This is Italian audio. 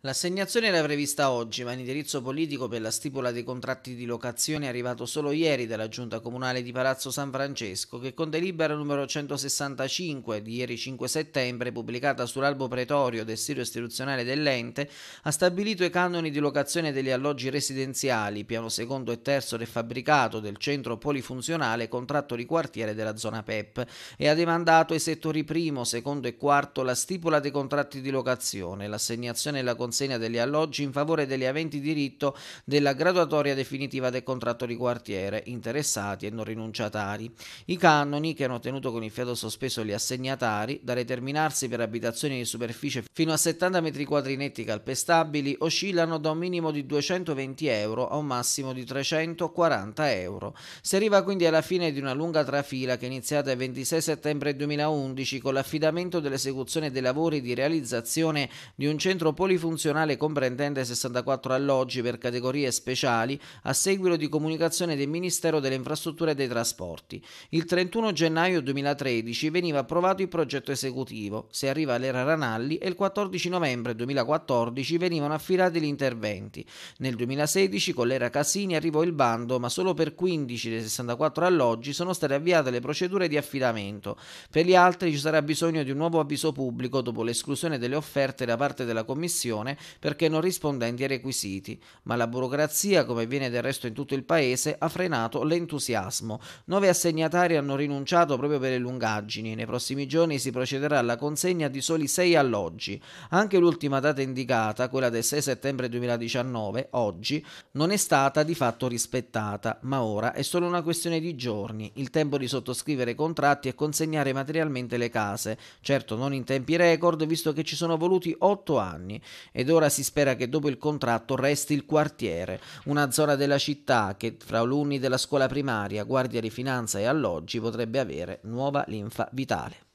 L'assegnazione era prevista oggi, ma l'indirizzo politico per la stipula dei contratti di locazione è arrivato solo ieri dalla Giunta Comunale di Palazzo San Francesco, che con delibera numero 165 di ieri 5 settembre, pubblicata sull'albo pretorio del sito istituzionale dell'ente, ha stabilito i canoni di locazione degli alloggi residenziali, piano secondo e terzo del fabbricato del centro polifunzionale contratto di quartiere della zona PEP e ha demandato ai settori primo, secondo e quarto la stipula dei contratti di locazione, l'assegnazione e la consegna degli alloggi in favore degli aventi diritto della graduatoria definitiva del contratto di quartiere, interessati e non rinunciatari. I cannoni, che hanno tenuto con il fiato sospeso gli assegnatari, da determinarsi per abitazioni di superficie fino a 70 m2 netti calpestabili, oscillano da un minimo di 220 euro a un massimo di 340 euro. Si arriva quindi alla fine di una lunga trafila che è iniziata il 26 settembre 2011 con l'affidamento dell'esecuzione dei lavori di realizzazione di un centro polifunzionale funzionale comprendente 64 alloggi per categorie speciali a seguito di comunicazione del Ministero delle Infrastrutture e dei Trasporti. Il 31 gennaio 2013 veniva approvato il progetto esecutivo, si arriva all'era Ranalli e il 14 novembre 2014 venivano affidati gli interventi. Nel 2016 con l'era Casini arrivò il bando, ma solo per 15 dei 64 alloggi sono state avviate le procedure di affidamento. Per gli altri ci sarà bisogno di un nuovo avviso pubblico dopo l'esclusione delle offerte da parte della Commissione persone perché non rispondenti ai requisiti, ma la burocrazia, come avviene del resto in tutto il paese, ha frenato l'entusiasmo. Nove assegnatari hanno rinunciato proprio per le lungaggini. Nei prossimi giorni si procederà alla consegna di soli sei alloggi. Anche l'ultima data indicata, quella del 6 settembre 2019, oggi, non è stata di fatto rispettata, ma ora è solo una questione di giorni, il tempo di sottoscrivere contratti e consegnare materialmente le case, certo non in tempi record visto che ci sono voluti otto anni ed ora si spera che dopo il contratto resti il quartiere, una zona della città che fra alunni della scuola primaria, guardia di finanza e alloggi potrebbe avere nuova linfa vitale.